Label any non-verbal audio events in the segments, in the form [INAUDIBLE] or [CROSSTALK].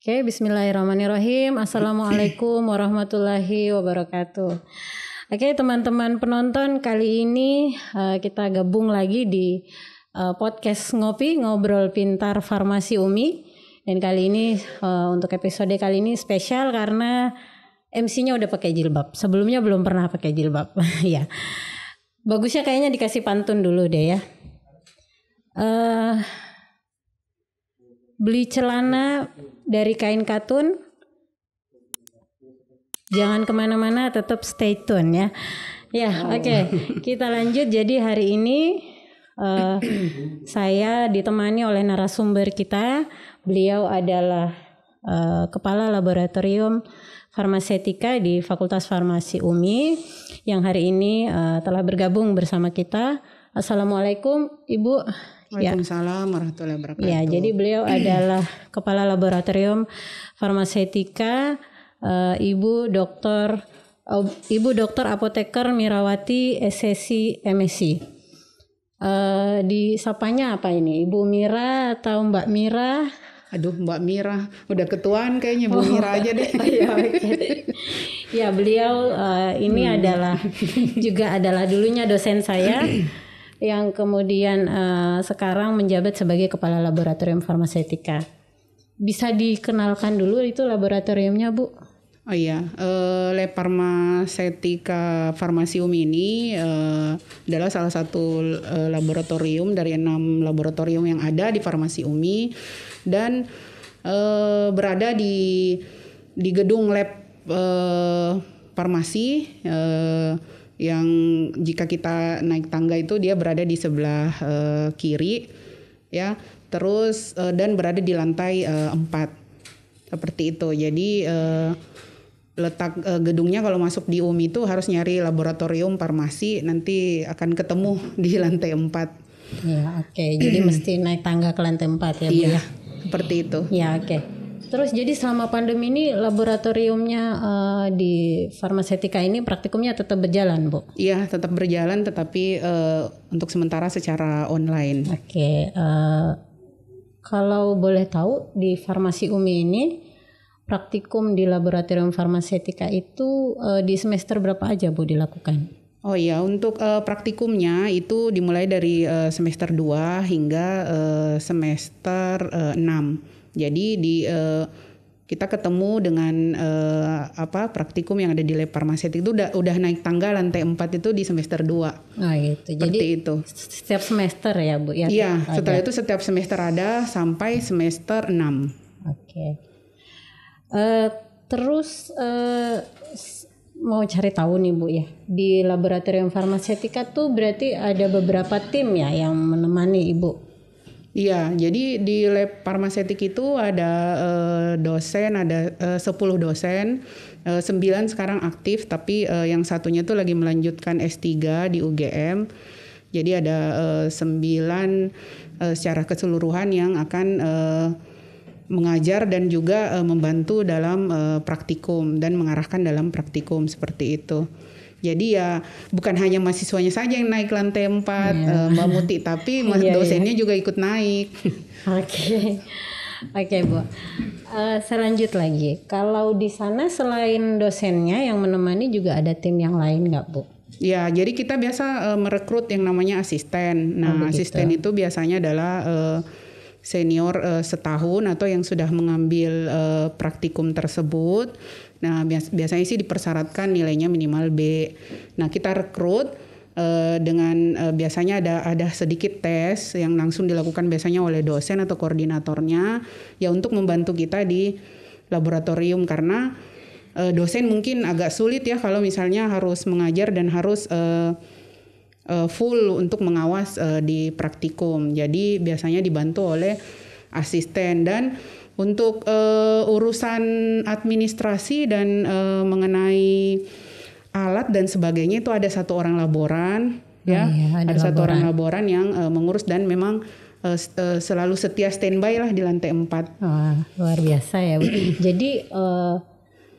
Oke, okay, bismillahirrahmanirrahim. Assalamualaikum warahmatullahi wabarakatuh. Oke, okay, teman-teman penonton, kali ini uh, kita gabung lagi di uh, podcast Ngopi Ngobrol Pintar Farmasi Umi. Dan kali ini uh, untuk episode kali ini spesial karena MC-nya udah pakai jilbab. Sebelumnya belum pernah pakai jilbab. [LAUGHS] ya. Bagusnya kayaknya dikasih pantun dulu deh ya. Eh uh, beli celana dari kain katun jangan kemana-mana tetap stay tune ya ya oh. oke okay. kita lanjut jadi hari ini uh, saya ditemani oleh narasumber kita beliau adalah uh, kepala laboratorium farmasetika di Fakultas Farmasi UMI yang hari ini uh, telah bergabung bersama kita Assalamualaikum Ibu Ya. Waalaikumsalam ya. warahmatullahi wabarakatuh. Ya, jadi beliau [CLEARS THROAT] adalah kepala laboratorium farmasetika uh, eh, Ibu Dr. Uh, Ibu dokter Apoteker Mirawati SSI MSI. Uh, eh, disapanya apa ini? Ibu Mira atau Mbak Mira? Aduh, Mbak Mira udah ketuaan kayaknya Bu oh, Mira aja deh. [LAUGHS] Oh, ya, okay. ya beliau uh, ini hmm. adalah juga adalah dulunya dosen saya [CLEARS THROAT] yang kemudian uh, sekarang menjabat sebagai kepala laboratorium farmasetika Bisa dikenalkan dulu itu laboratoriumnya, Bu? Oh iya, uh, eh, Leparmasetika umi ini uh, eh, adalah salah satu uh, laboratorium dari enam laboratorium yang ada di Farmasi Umi dan uh, berada di di gedung lab uh, farmasi. Uh, yang jika kita naik tangga itu dia berada di sebelah uh, kiri ya terus uh, dan berada di lantai uh, eh, 4 seperti itu jadi uh, letak uh, gedungnya kalau masuk di UMI itu harus nyari laboratorium farmasi nanti akan ketemu [LAUGHS] di lantai 4 Ya, oke. Okay. Jadi [CLEARS THROAT] mesti naik tangga ke lantai 4 ya, Bu. Ya? Iya, ya? seperti itu. Ya, oke. Okay. Terus jadi selama pandemi ini laboratoriumnya uh, di farmasetika ini praktikumnya tetap berjalan, Bu? Iya, tetap berjalan tetapi uh, untuk sementara secara online. Oke, okay, uh, eh, kalau boleh tahu di Farmasi Umi ini praktikum di laboratorium farmasetika itu uh, di semester berapa aja, Bu, dilakukan? Oh iya, untuk uh, praktikumnya itu dimulai dari uh, semester 2 hingga uh, semester uh, 6. Jadi di uh, kita ketemu dengan uh, apa praktikum yang ada di lab farmasetik itu udah, udah naik tangga lantai 4 itu di semester 2. Nah gitu. Seperti Jadi itu. setiap semester ya, Bu ya. Iya, setelah ada. itu setiap semester ada sampai semester 6. Oke. Okay. Uh, eh, terus uh, mau cari tahu nih Bu ya. Di laboratorium farmasetika tuh berarti ada beberapa tim ya yang menemani Ibu Iya, jadi di lab farmasetik itu ada e, dosen, ada eh, sepuluh 10 dosen, eh, sembilan 9 sekarang aktif, tapi e, yang satunya itu lagi melanjutkan S3 di UGM. Jadi ada sembilan 9 e, secara keseluruhan yang akan e, mengajar dan juga e, membantu dalam e, praktikum dan mengarahkan dalam praktikum seperti itu. Jadi ya bukan hanya mahasiswanya saja yang naik lantai 4 yeah. uh, Mbak Muti, tapi [LAUGHS] yeah, iya. dosennya yeah. juga ikut naik. [LAUGHS] Oke. Oke okay, Bu, uh, selanjut lagi. Kalau di sana selain dosennya yang menemani juga ada tim yang lain nggak Bu? Ya, jadi kita biasa uh, merekrut yang namanya asisten. Nah, oh, asisten itu biasanya adalah uh, senior uh, setahun atau yang sudah mengambil uh, praktikum tersebut. Nah, biasanya sih dipersyaratkan nilainya minimal B. Nah, kita rekrut uh, dengan uh, biasanya ada ada sedikit tes yang langsung dilakukan biasanya oleh dosen atau koordinatornya ya untuk membantu kita di laboratorium karena uh, dosen mungkin agak sulit ya kalau misalnya harus mengajar dan harus full untuk mengawas di praktikum. Jadi biasanya dibantu oleh asisten dan untuk uh, urusan administrasi dan uh, mengenai alat dan sebagainya itu ada satu orang laboran ya, oh iya, ada, ada laboran. satu orang laboran yang uh, mengurus dan memang uh, uh, selalu setia standby lah di lantai 4. oh, luar biasa ya. Jadi uh,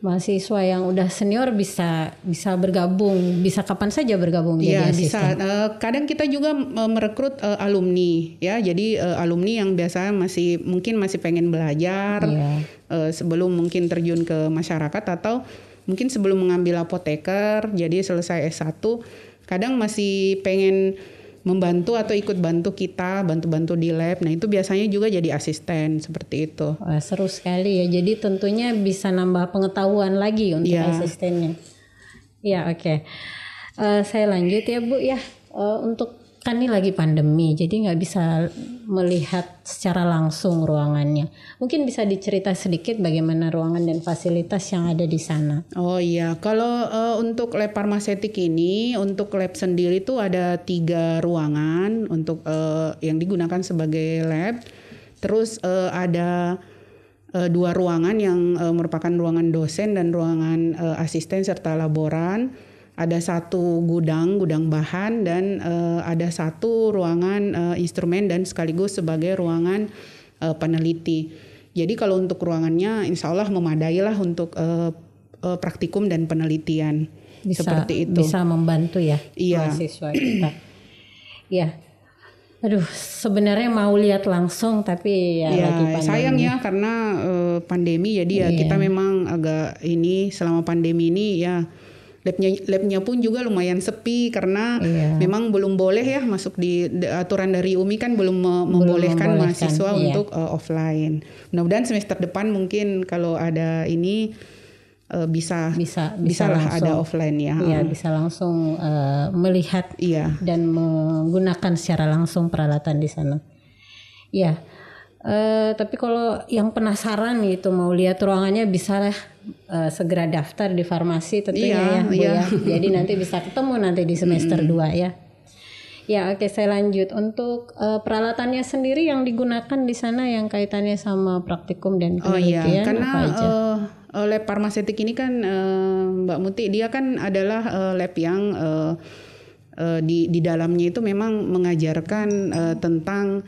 mahasiswa yang udah senior bisa bisa bergabung bisa kapan saja bergabung ya, jadi iya, bisa Uh, kadang kita juga merekrut eh, alumni ya jadi eh, alumni yang biasa masih mungkin masih pengen belajar ya. sebelum mungkin terjun ke masyarakat atau mungkin sebelum mengambil apoteker jadi selesai S1 kadang masih pengen membantu atau ikut bantu kita, bantu-bantu di lab. Nah, itu biasanya juga jadi asisten seperti itu. Wah, seru sekali ya. Jadi tentunya bisa nambah pengetahuan lagi untuk ya. asistennya. Ya, oke. Okay. Uh, eh, saya lanjut ya, Bu ya. Uh, untuk kan ini lagi pandemi jadi nggak bisa melihat secara langsung ruangannya mungkin bisa dicerita sedikit bagaimana ruangan dan fasilitas yang ada di sana oh iya kalau uh, untuk lab farmasetik ini untuk lab sendiri itu ada tiga ruangan untuk uh, yang digunakan sebagai lab terus uh, ada uh, dua ruangan yang uh, merupakan ruangan dosen dan ruangan uh, asisten serta laboran ada satu gudang gudang bahan dan uh, ada satu ruangan uh, instrumen dan sekaligus sebagai ruangan uh, peneliti. Jadi kalau untuk ruangannya insya Allah memadailah untuk uh, uh, praktikum dan penelitian bisa, seperti itu. Bisa membantu ya iya. mahasiswa kita. ya. Aduh, sebenarnya mau lihat langsung tapi ya, ya lagi sayang ya karena uh, pandemi jadi ya iya. kita memang agak ini selama pandemi ini ya labnya labnya pun juga lumayan sepi karena iya. memang belum boleh ya masuk di aturan dari UMI kan belum, me belum membolehkan, membolehkan mahasiswa iya. untuk uh, offline. Mudah-mudahan semester depan mungkin kalau ada ini uh, bisa bisa bisa lah ada offline ya. Iya, bisa langsung uh, melihat iya. dan menggunakan secara langsung peralatan di sana. Ya, Uh, tapi kalau yang penasaran gitu mau lihat ruangannya bisa lah uh, segera daftar di farmasi tentunya iya, ya, Bu, iya. ya. Jadi nanti bisa ketemu nanti di semester 2 mm. ya. Ya, oke okay, saya lanjut. Untuk uh, peralatannya sendiri yang digunakan di sana yang kaitannya sama praktikum dan penelitian oh, iya. Gitu ya, karena, apa aja? Uh, lab farmasetik ini kan Mbak Muti dia kan adalah uh, lab yang di di dalamnya itu memang mengajarkan tentang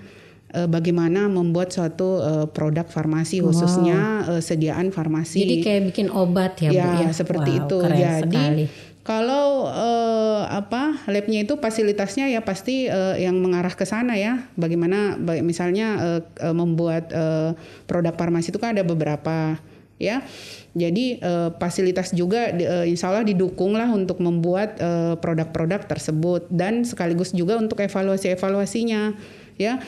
uh, bagaimana membuat suatu uh, produk farmasi khususnya uh, sediaan farmasi. Jadi kayak bikin obat ya, ya Bu ya. seperti wow, itu. Keren Jadi sekali. Kalau uh, apa labnya itu fasilitasnya ya pasti uh, yang mengarah ke sana ya. Bagaimana misalnya uh, membuat uh, produk farmasi itu kan ada beberapa ya. Jadi uh, fasilitas juga uh, insya Allah didukung lah untuk membuat produk produk-produk tersebut dan sekaligus juga untuk evaluasi evaluasinya ya.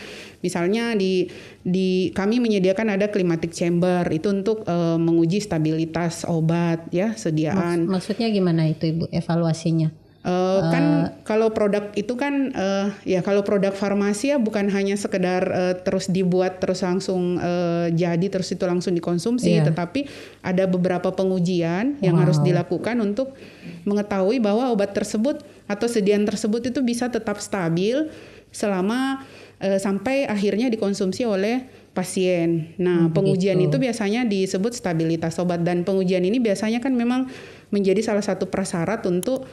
Misalnya di di kami menyediakan ada climatic chamber itu untuk uh, menguji stabilitas obat ya sediaan. Maksud, maksudnya gimana itu Ibu evaluasinya? Uh, kan eh. kalau produk itu kan uh, ya kalau produk farmasi ya bukan hanya sekedar uh, terus dibuat terus langsung uh, jadi terus itu langsung dikonsumsi yeah. tetapi ada beberapa pengujian yang wow. harus dilakukan untuk mengetahui bahwa obat tersebut atau sediaan tersebut itu bisa tetap stabil selama uh, sampai akhirnya dikonsumsi oleh pasien. Nah, hmm, pengujian gitu. itu biasanya disebut stabilitas obat dan pengujian ini biasanya kan memang menjadi salah satu prasyarat untuk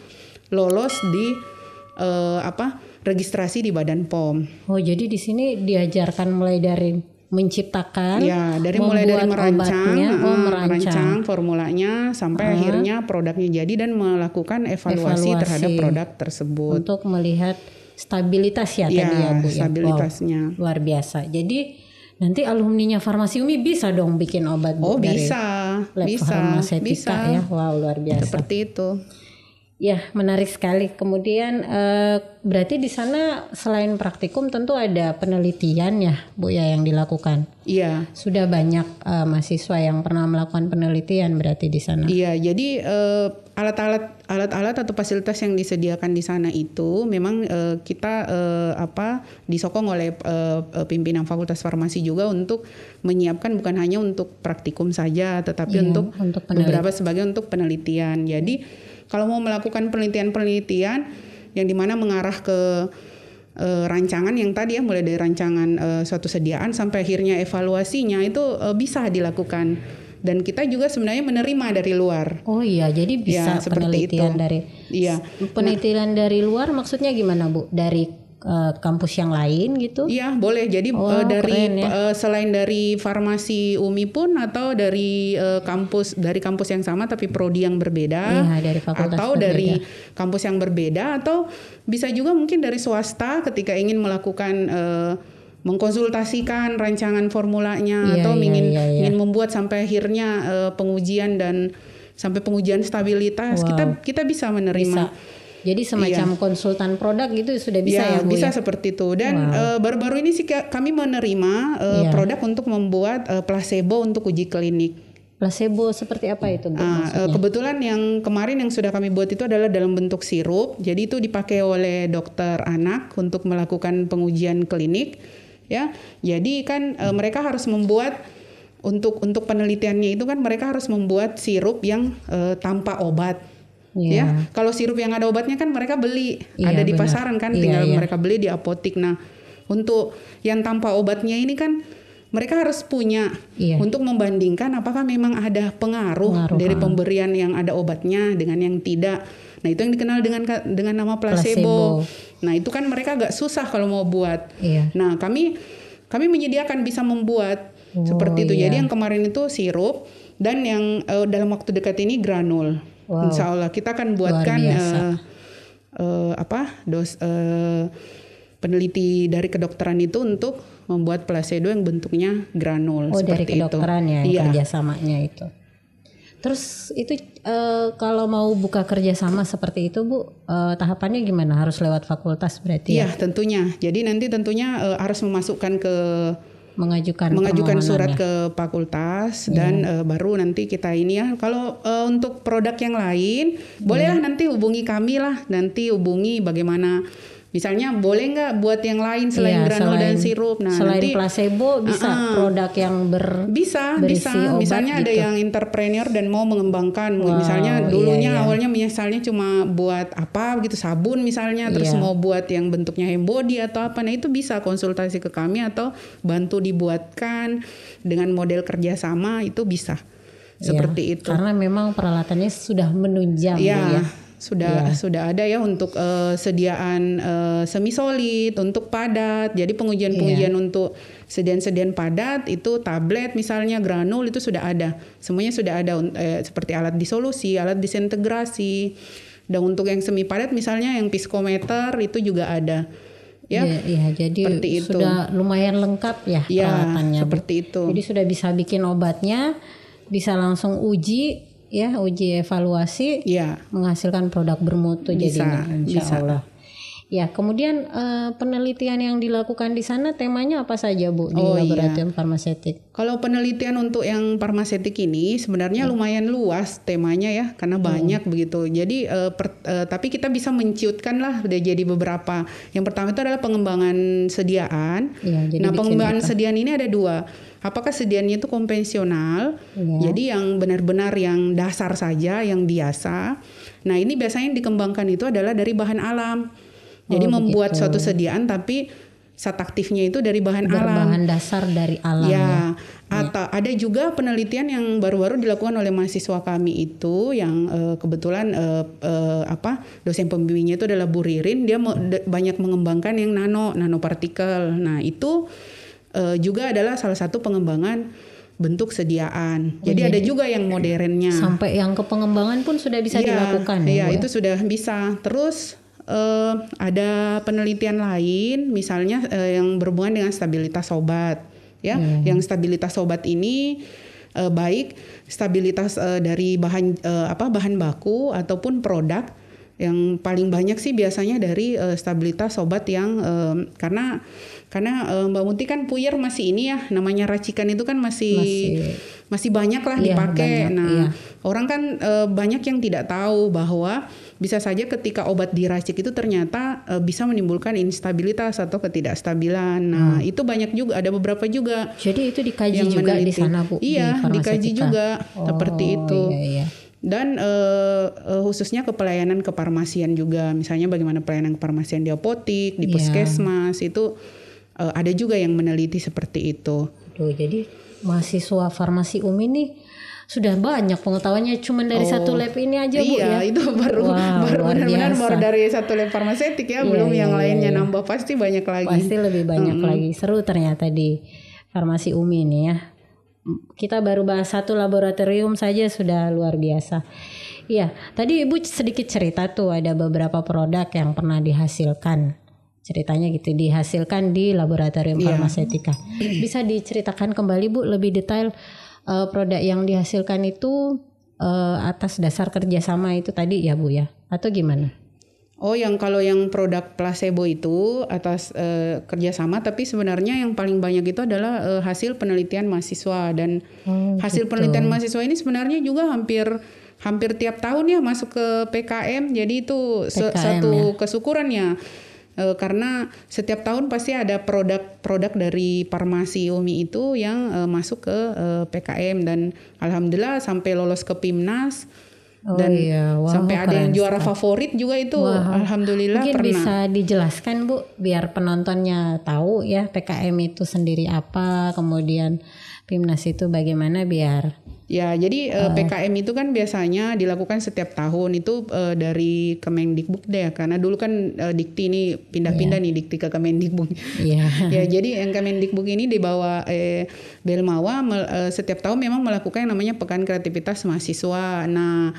lolos di uh, apa registrasi di Badan POM. Oh, jadi di sini diajarkan mulai dari menciptakan, ya dari mulai dari merancang, obatnya, eh, oh, merancang. merancang formulanya sampai uh, akhirnya produknya jadi dan melakukan evaluasi, evaluasi terhadap produk tersebut untuk melihat stabilitas ya, ya tadi ya Bu ya. stabilitasnya ya. luar biasa jadi nanti alumninya farmasi Umi bisa dong bikin obat oh, bisa, bisa, bisa. ya wow luar biasa seperti itu Ya, menarik sekali. Kemudian eh, berarti di sana selain praktikum tentu ada penelitian ya, Bu ya yang dilakukan. Iya. Sudah banyak eh, mahasiswa yang pernah melakukan penelitian berarti di sana. Iya, jadi alat eh, alat-alat alat-alat atau fasilitas yang disediakan di sana itu memang eh, kita eh, apa disokong oleh eh, eh pimpinan Fakultas Farmasi juga untuk menyiapkan bukan hanya untuk praktikum saja tetapi iya, untuk, untuk beberapa sebagai untuk penelitian. Jadi kalau mau melakukan penelitian-penelitian yang dimana mengarah ke e, rancangan yang tadi ya mulai dari rancangan e, suatu sediaan sampai akhirnya evaluasinya itu e, bisa dilakukan dan kita juga sebenarnya menerima dari luar. Oh iya, jadi bisa ya, seperti penelitian itu. dari Iya. Penelitian nah, dari luar maksudnya gimana Bu? Dari Eh, kampus yang lain gitu? Iya boleh. Jadi oh, uh, dari keren, ya? uh, selain dari farmasi Umi pun atau dari uh, kampus dari kampus yang sama tapi prodi yang berbeda, ya, dari atau berbeda. dari kampus yang berbeda atau bisa juga mungkin dari swasta ketika ingin melakukan uh, mengkonsultasikan rancangan formulanya ya, atau ya, ingin ya, ya. ingin membuat sampai akhirnya uh, pengujian dan sampai pengujian stabilitas wow. kita kita bisa menerima. Bisa jadi semacam iya. konsultan produk gitu sudah bisa ya, ya Bu. Bisa ya? seperti itu. Dan eh, baru-baru wow. uh, ini sih kami menerima uh, iya. produk untuk membuat uh, placebo untuk uji klinik. Placebo seperti apa itu? Bu, ah, kebetulan yang kemarin yang sudah kami buat itu adalah dalam bentuk sirup. Jadi itu dipakai oleh dokter anak untuk melakukan pengujian klinik. Ya, jadi kan hmm. mereka harus membuat untuk untuk penelitiannya itu kan mereka harus membuat sirup yang uh, tanpa obat yeah. ya iya. kalau sirup yang ada obatnya kan mereka beli yeah, ada di bener. pasaran kan iya, tinggal yeah. mereka beli di apotik nah untuk yang tanpa obatnya ini kan mereka harus punya yeah. untuk membandingkan apakah memang ada pengaruh, pengaruh dari pemberian yang ada obatnya dengan yang tidak. Nah itu yang dikenal dengan dengan nama placebo. placebo. Nah itu kan mereka agak susah kalau mau buat. Yeah. Nah kami kami menyediakan bisa membuat oh, seperti itu. Yeah. Jadi iya. yang kemarin itu sirup dan yang uh, dalam waktu dekat ini granul. Wow. Insya Allah kita akan buatkan uh, uh, apa dos uh, peneliti dari kedokteran itu untuk membuat plasedo yang bentuknya granul oh, seperti dari kedokteran itu. ya iya. kerjasamanya itu. Terus itu uh, kalau mau buka kerjasama seperti itu Bu uh, tahapannya gimana? Harus lewat fakultas berarti? Iya ya? tentunya. Jadi nanti tentunya uh, harus memasukkan ke mengajukan mengajukan surat ke fakultas yeah. dan uh, baru nanti kita ini ya kalau uh, untuk produk yang lain bolehlah yeah. nanti hubungi kami lah nanti hubungi bagaimana misalnya boleh nggak buat yang lain iya, selain iya, granul selain, dan sirup nah selain nanti, placebo bisa uh -uh, produk yang ber bisa bisa obat misalnya gitu. ada yang entrepreneur dan mau mengembangkan wow, misalnya iya, dulunya iya, iya. awalnya misalnya cuma buat apa gitu sabun misalnya iya. terus mau buat yang bentuknya body atau apa nah itu bisa konsultasi ke kami atau bantu dibuatkan dengan model kerjasama itu bisa iya, seperti ya, itu karena memang peralatannya sudah menunjang ya, ya sudah yeah. sudah ada ya untuk uh, sediaan uh, eh, semi solid untuk padat. Jadi pengujian-pengujian yeah. untuk sedian-sedian padat itu tablet misalnya granul itu sudah ada. Semuanya sudah ada eh, seperti alat disolusi, alat disintegrasi. Dan untuk yang semi padat misalnya yang piskometer itu juga ada. Ya, yeah, yeah, jadi seperti itu. sudah lumayan lengkap ya, ya peralatannya. Seperti itu. Jadi sudah bisa bikin obatnya, bisa langsung uji ya uji evaluasi ya. menghasilkan produk bermutu bisa, jadinya bisa. Allah. Ya, kemudian uh, penelitian yang dilakukan di sana temanya apa saja Bu di oh, iya. laboratorium iya. farmasetik? Kalau penelitian untuk yang farmasetik ini sebenarnya hmm. lumayan luas temanya ya karena hmm. banyak begitu. Jadi uh, per, uh, tapi kita bisa menciutkan lah udah jadi beberapa. Yang pertama itu adalah pengembangan sediaan. Ya, nah, pengembangan sediaan ini ada dua apakah sediannya itu konvensional yeah. jadi yang benar-benar yang dasar saja yang biasa nah ini biasanya yang dikembangkan itu adalah dari bahan alam jadi oh, membuat begitu. suatu sediaan tapi zat aktifnya itu dari bahan Berbahan alam. Bahan dasar dari alam. Iya. Ya. ya. Atau ya. ada juga penelitian yang baru-baru dilakukan oleh mahasiswa kami itu yang uh, kebetulan uh, uh, apa dosen pembimbingnya itu adalah Bu Ririn dia hmm. banyak mengembangkan yang nano nanopartikel. Nah, itu uh, juga adalah salah satu pengembangan bentuk sediaan. Jadi, Jadi oh, iya, ada iya. juga yang modernnya. Sampai yang ke pengembangan pun sudah bisa iya, ya, dilakukan. Iya, ya? itu sudah bisa. Terus uh, ada penelitian lain, misalnya uh, yang berhubungan dengan stabilitas obat, ya, hmm. yang stabilitas obat ini uh, baik stabilitas uh, dari bahan uh, apa bahan baku ataupun produk yang paling banyak sih biasanya dari uh, stabilitas obat yang uh, karena karena uh, Mbak Muti kan puyer masih ini ya, namanya racikan itu kan masih masih, masih banyak lah iya, dipakai. Banyak, nah, iya. orang kan uh, banyak yang tidak tahu bahwa bisa saja ketika obat diracik itu ternyata uh, bisa menimbulkan instabilitas atau ketidakstabilan. Nah, hmm. itu banyak juga ada beberapa juga. Jadi itu dikaji juga meneliti. di sana, Bu. Iya, di dikaji kita. juga oh, seperti itu. Iya, iya. Dan uh, uh, khususnya ke pelayanan kefarmasian juga, misalnya bagaimana pelayanan keparmasian di apotik, di iya. puskesmas yeah. itu uh, ada juga yang meneliti seperti itu. Duh, jadi mahasiswa farmasi UMI nih sudah banyak pengetahuannya cuman dari oh, satu lab ini aja iya, bu ya itu baru wow, [LAUGHS] baru benar-benar baru dari satu lab farmasetik ya iya, belum iya, yang iya, lainnya iya. nambah pasti banyak lagi pasti lebih banyak -hmm. lagi seru ternyata di farmasi umi ini ya kita baru bahas satu laboratorium saja sudah luar biasa Iya, tadi Ibu sedikit cerita tuh ada beberapa produk yang pernah dihasilkan ceritanya gitu dihasilkan di laboratorium yeah. farmasetika. Bisa diceritakan kembali Bu lebih detail uh, produk yang dihasilkan itu uh, atas dasar kerjasama itu tadi ya Bu ya atau gimana? Oh yang kalau yang produk placebo itu atas uh, kerjasama tapi sebenarnya yang paling banyak itu adalah uh, hasil penelitian mahasiswa dan hmm, hasil gitu. penelitian mahasiswa ini sebenarnya juga hampir hampir tiap tahun ya masuk ke PKM jadi itu PKM, satu ya? kesyukurannya e, karena setiap tahun pasti ada produk-produk dari farmasi Umi itu yang e, masuk ke e, eh, PKM dan alhamdulillah sampai lolos ke Pimnas Oh dan iya. Wow, sampai ada yang juara sekali. favorit juga itu wow. alhamdulillah Mungkin pernah. bisa dijelaskan Bu biar penontonnya tahu ya PKM itu sendiri apa kemudian PIMNAS itu bagaimana biar Ya, jadi uh, eh, eh. PKM itu kan biasanya dilakukan setiap tahun itu uh, dari Kemendikbud deh, karena dulu kan uh, Dikti ini pindah-pindah yeah. nih Dikti ke Kemendikbud. Yeah. [LAUGHS] ya, jadi yang Kemendikbud ini dibawa eh, Belmawa mel, uh, setiap tahun memang melakukan yang namanya Pekan Kreativitas Mahasiswa. Nah,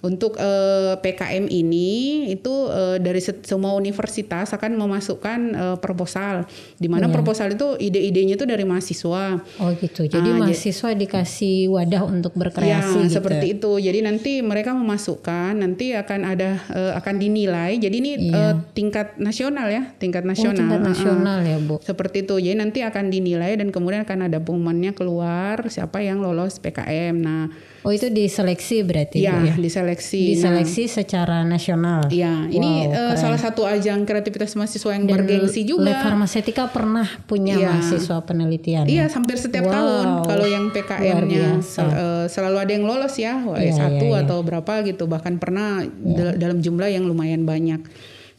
untuk eh, PKM ini itu eh, dari semua universitas akan memasukkan eh, proposal. Di mana ya. proposal itu ide-idenya itu dari mahasiswa. Oh gitu. Jadi ah, mahasiswa dikasih wadah untuk berkreasi ya, gitu. seperti itu. Jadi nanti mereka memasukkan, nanti akan ada eh, akan dinilai. Jadi ini ya. eh, tingkat nasional ya, tingkat oh, nasional. Oh, tingkat ah, nasional uh, ya, Bu. Seperti itu. Jadi nanti akan dinilai dan kemudian akan ada pengumumannya keluar siapa yang lolos PKM. Nah, Oh itu diseleksi berarti ya? Ya, diseleksi diseleksi. Diseleksi nah, secara nasional. Ya, wow, ini uh, eh, salah satu ajang kreativitas mahasiswa yang Dan bergengsi juga. Lab Farmasetika pernah punya ya. mahasiswa penelitian. Iya, hampir setiap wow. tahun kalau yang pkm nya uh, selalu ada yang lolos ya, ya satu ya, ya. atau berapa gitu, bahkan pernah ya. dalam jumlah yang lumayan banyak.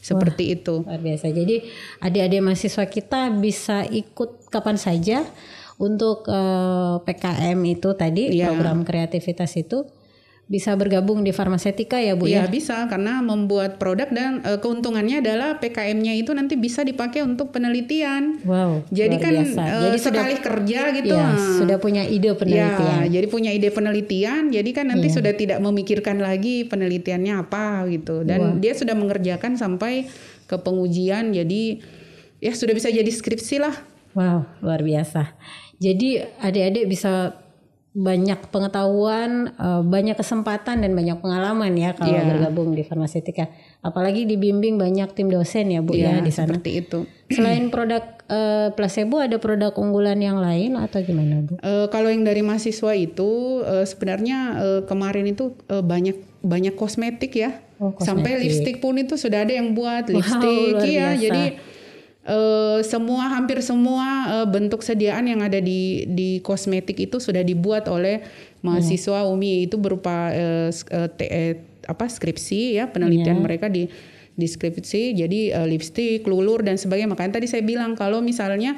Seperti Wah, itu. Luar biasa. Jadi adik-adik mahasiswa kita bisa ikut kapan saja untuk uh, eh, PKM itu tadi ya. program kreativitas itu bisa bergabung di farmasetika ya Bu iya, ya? Iya bisa karena membuat produk dan uh, keuntungannya adalah PKM-nya itu nanti bisa dipakai untuk penelitian. Wow. Jadi kan biasa. Uh, jadi sekali sudah, kerja gitu. Ya, sudah punya ide iya, penelitian. Ya, jadi punya ide penelitian, jadi kan nanti ya. sudah tidak memikirkan lagi penelitiannya apa gitu dan wow. dia sudah mengerjakan sampai ke pengujian jadi ya sudah bisa jadi skripsi lah. Wow, luar biasa. Jadi adik-adik bisa banyak pengetahuan, eh, banyak kesempatan dan banyak pengalaman ya kalau yeah. bergabung di farmasitika. Apalagi dibimbing banyak tim dosen ya Bu yeah, ya di sana. Seperti itu. [CLEARS THROAT] Selain produk uh, placebo ada produk unggulan yang lain atau gimana Bu? Uh, kalau yang dari mahasiswa itu uh, sebenarnya uh, kemarin itu uh, banyak banyak kosmetik ya. Oh, kosmetik. Sampai lipstick pun itu sudah ada yang buat lipstick wow, ya. Jadi Uh, semua hampir semua uh, bentuk sediaan yang ada di di kosmetik itu sudah dibuat oleh mahasiswa hmm. UMI itu berupa uh, te, apa skripsi ya penelitian yeah. mereka di deskripsi jadi uh, lipstick, lulur dan sebagainya. Makanya tadi saya bilang kalau misalnya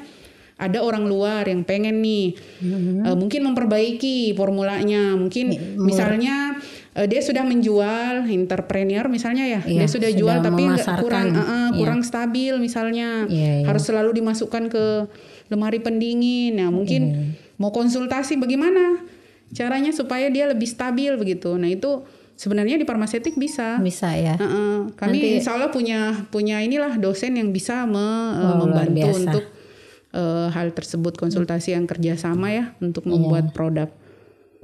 ada orang luar yang pengen nih mm -hmm. uh, mungkin memperbaiki formulanya, mungkin mm -hmm. misalnya uh, dia sudah menjual entrepreneur misalnya ya, iya, dia sudah, jual tapi nggak kurang uh, uh, kurang iya. stabil misalnya, iya, iya. harus selalu dimasukkan ke lemari pendingin. Nah mungkin iya. mau konsultasi bagaimana caranya supaya dia lebih stabil begitu. Nah itu sebenarnya di farmasetik bisa. Bisa ya. Uh -uh. Kami Nanti, insya Allah punya punya inilah dosen yang bisa me, oh, membantu untuk uh, hal tersebut konsultasi yang kerjasama ya untuk iya. membuat yeah. produk.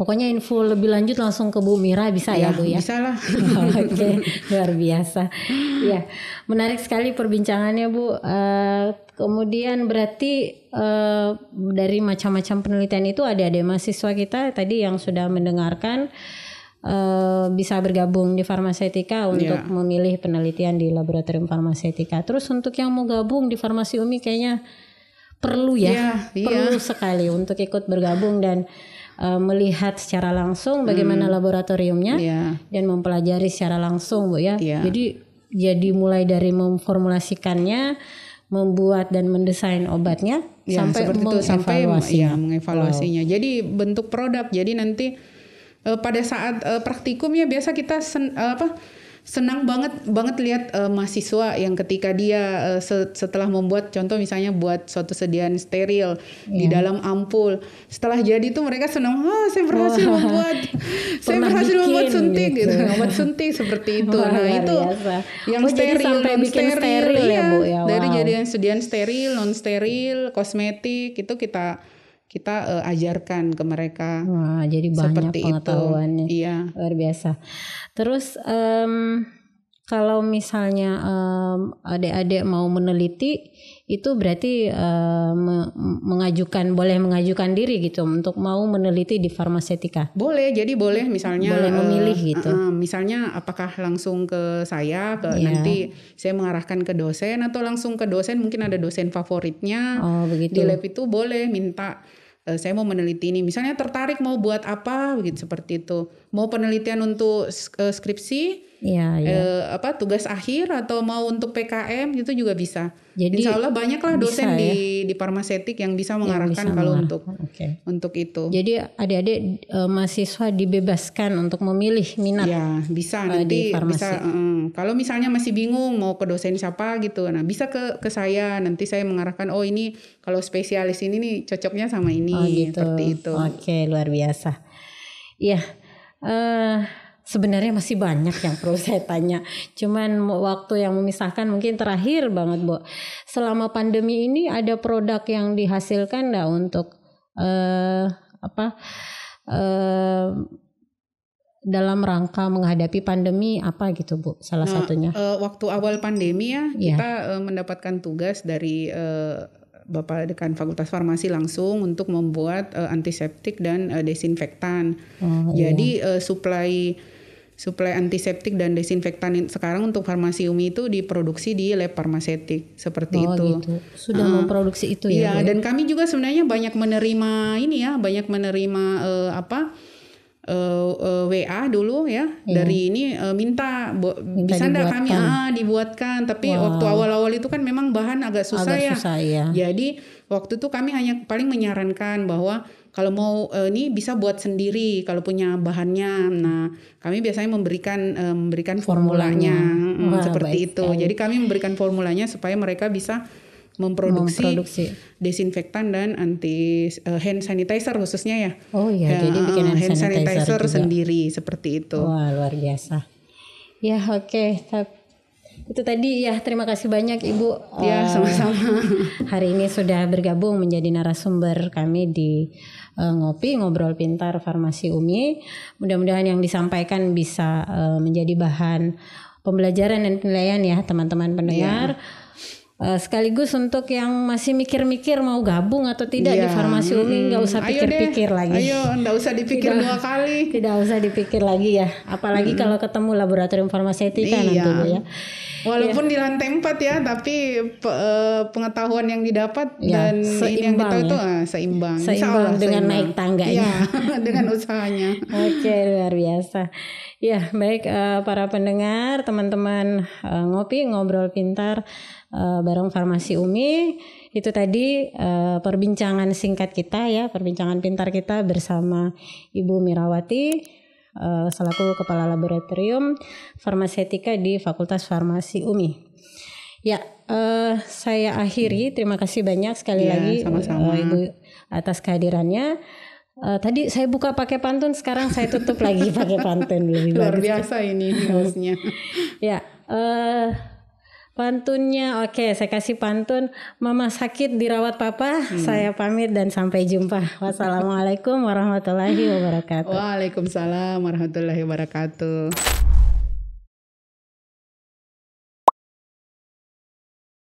Pokoknya info lebih lanjut langsung ke Bu Mira bisa ya, ya Bu ya. Bisa lah. [LAUGHS] Oke, luar biasa. ya, menarik sekali perbincangannya Bu. Uh, kemudian berarti uh, dari macam-macam penelitian itu ada ada mahasiswa kita tadi yang sudah mendengarkan uh, bisa bergabung di farmasetika iya. untuk ya. memilih penelitian di laboratorium farmasetika. Terus untuk yang mau gabung di farmasi Umi kayaknya perlu ya, ya perlu ya. sekali untuk ikut bergabung dan uh, melihat secara langsung bagaimana hmm. laboratoriumnya yeah. dan mempelajari secara langsung Bu ya. Yeah. Jadi jadi mulai dari memformulasikannya, membuat dan mendesain obatnya ya, sampai seperti itu sampai ya mengevaluasinya. Wow. Jadi bentuk produk. Jadi nanti uh, pada saat uh, eh, praktikum biasa kita sen, uh, apa senang banget banget lihat uh, mahasiswa yang ketika dia uh, setelah membuat contoh misalnya buat suatu sediaan steril yeah. di iya. dalam ampul setelah jadi tuh mereka senang oh, saya berhasil wah. membuat [LAUGHS] saya berhasil bikin, membuat suntik gitu, gitu. membuat suntik seperti itu wah, nah itu biasa. yang oh, steril jadi non steril, steril ya, ya Bu ya wow. dari jadian sediaan steril non steril kosmetik itu kita kita uh, ajarkan ke mereka. Wah, jadi banyak Seperti pengetahuannya. Itu. Iya. Luar biasa. Terus um, kalau misalnya um, adik-adik mau meneliti itu berarti um, mengajukan boleh mengajukan diri gitu untuk mau meneliti di farmasetika. Boleh, jadi boleh misalnya boleh eh, memilih uh, gitu. Uh, uh, misalnya apakah langsung ke saya ke yeah. nanti saya mengarahkan ke dosen atau langsung ke dosen mungkin ada dosen favoritnya. Oh, begitu. Di lab itu boleh minta Eh, saya mau meneliti ini misalnya tertarik mau buat apa begitu seperti itu mau penelitian untuk eh, skripsi ya ya. Eh, apa tugas akhir atau mau untuk PKM itu juga bisa. Jadi Insya Allah banyaklah dosen bisa, ya? di di farmasetik yang bisa mengarahkan yang bisa kalau mengarahkan. untuk oh, okay. untuk itu. Jadi adik-adik eh, mahasiswa dibebaskan untuk memilih minat. Ya bisa eh, nanti bisa. Eh, kalau misalnya masih bingung mau ke dosen siapa gitu, nah bisa ke ke saya nanti saya mengarahkan oh ini kalau spesialis ini nih cocoknya sama ini oh, gitu. seperti itu. Oke okay, luar biasa. ya Yeah. Uh, sebenarnya masih banyak yang perlu [LAUGHS] saya tanya. Cuman waktu yang memisahkan mungkin terakhir banget, Bu. Selama pandemi ini ada produk yang dihasilkan enggak untuk eh, apa? Eh, dalam rangka menghadapi pandemi apa gitu Bu salah nah, satunya uh, waktu awal pandemi ya yeah. kita uh, mendapatkan tugas dari uh, Bapak dekan Fakultas Farmasi langsung untuk membuat uh, antiseptik dan uh, desinfektan. Oh, iya. Jadi iya. uh, suplai Suplai antiseptik dan desinfektan sekarang untuk farmasi Umi itu diproduksi di lab farmasetik seperti oh, itu. Gitu. Sudah uh, ah. memproduksi itu ya. Iya, ya? dan kami juga sebenarnya banyak menerima ini ya, banyak menerima uh, apa? uh, eh, uh, eh, WA dulu ya yeah. dari ini uh, minta, bo, minta bisa ndak kami ah, dibuatkan tapi wow. waktu awal-awal itu kan memang bahan agak susah agak ya. Susah, ya. Jadi waktu itu kami hanya paling menyarankan bahwa kalau mau uh, ini bisa buat sendiri kalau punya bahannya. Nah, kami biasanya memberikan uh, memberikan formulanya, formulanya. Mm, seperti baik. itu. Jadi kami memberikan formulanya supaya mereka bisa memproduksi, memproduksi. desinfektan dan anti uh, hand sanitizer khususnya ya. Oh iya, ya, jadi bikin hand, hand sanitizer, sanitizer sendiri seperti itu. Wah, luar biasa. Ya, oke. Okay. Itu tadi ya terima kasih banyak Ibu. Ya uh, sama-sama. Hari ini sudah bergabung menjadi narasumber kami di uh, ngopi ngobrol pintar Farmasi Umi. Mudah-mudahan yang disampaikan bisa uh, menjadi bahan pembelajaran dan penilaian ya teman-teman pendengar. Yeah uh, sekaligus untuk yang masih mikir-mikir mau gabung atau tidak yeah. di iya, farmasi UI hmm. nggak usah pikir-pikir lagi. Ayo, nggak usah dipikir tidak, dua kali. Tidak usah dipikir lagi ya, apalagi hmm. kalau ketemu laboratorium farmasi yeah. nanti ya. Walaupun yeah. di lantai empat ya, tapi pe eh, pengetahuan yang didapat yeah. dan ini yang kita ya. itu eh, seimbang. Seimbang Allah, dengan seimbang. naik tangganya. Ya, iya, [LAUGHS] dengan usahanya. Oke, okay, luar biasa. Ya, baik para pendengar, teman-teman ngopi ngobrol pintar uh, bareng Farmasi Umi. Itu tadi uh, perbincangan singkat kita ya, perbincangan pintar kita bersama Ibu Mirawati uh, selaku Kepala Laboratorium Farmasetika di Fakultas Farmasi UMI. Ya, uh, saya akhiri. Terima kasih banyak sekali ya, lagi sama-sama. Ibu atas kehadirannya. Uh, tadi saya buka pakai pantun, sekarang saya tutup lagi pakai pantun. Lebih Luar biasa ini harusnya [LAUGHS] ya, uh, Pantunnya, oke, saya kasih pantun. Mama sakit dirawat papa, hmm. saya pamit dan sampai jumpa. Wassalamualaikum warahmatullahi wabarakatuh. Waalaikumsalam warahmatullahi wabarakatuh.